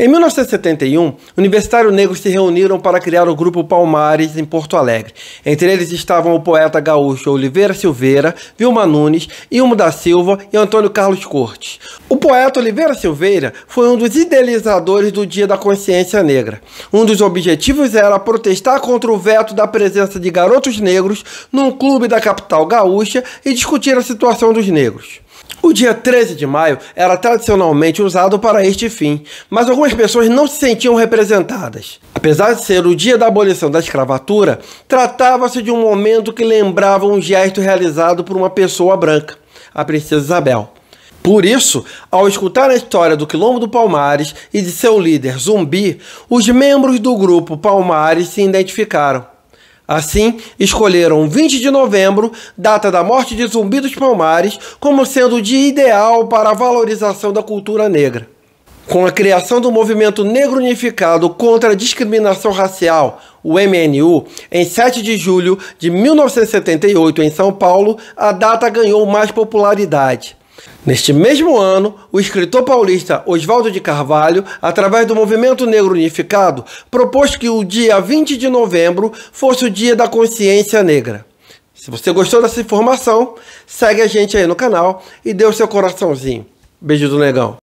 Em 1971, universitários negros se reuniram para criar o Grupo Palmares em Porto Alegre. Entre eles estavam o poeta gaúcho Oliveira Silveira, Vilma Nunes, Ilmo da Silva e Antônio Carlos Cortes. O poeta Oliveira Silveira foi um dos idealizadores do Dia da Consciência Negra. Um dos objetivos era protestar contra o veto da presença de garotos negros num clube da capital gaúcha e discutir a situação dos negros. O dia 13 de maio era tradicionalmente usado para este fim, mas algumas pessoas não se sentiam representadas. Apesar de ser o dia da abolição da escravatura, tratava-se de um momento que lembrava um gesto realizado por uma pessoa branca, a princesa Isabel. Por isso, ao escutar a história do Quilombo do Palmares e de seu líder Zumbi, os membros do grupo Palmares se identificaram. Assim, escolheram 20 de novembro, data da morte de Zumbi dos Palmares, como sendo o dia ideal para a valorização da cultura negra. Com a criação do Movimento Negro Unificado contra a Discriminação Racial, o MNU, em 7 de julho de 1978 em São Paulo, a data ganhou mais popularidade. Neste mesmo ano, o escritor paulista Oswaldo de Carvalho, através do Movimento Negro Unificado, propôs que o dia 20 de novembro fosse o Dia da Consciência Negra. Se você gostou dessa informação, segue a gente aí no canal e dê o seu coraçãozinho. Beijo do negão.